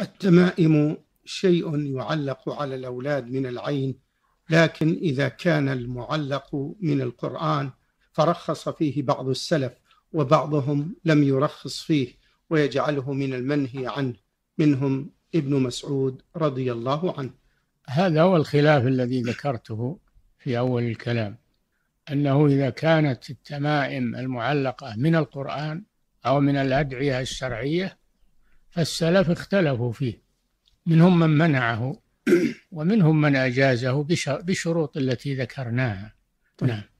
التمائم شيء يعلق على الأولاد من العين لكن إذا كان المعلق من القرآن فرخص فيه بعض السلف وبعضهم لم يرخص فيه ويجعله من المنهي عنه منهم ابن مسعود رضي الله عنه هذا هو الخلاف الذي ذكرته في أول الكلام أنه إذا كانت التمائم المعلقة من القرآن أو من الأدعية الشرعية فالسلف اختلفوا فيه منهم من منعه ومنهم من أجازه بشروط التي ذكرناها طيب. نعم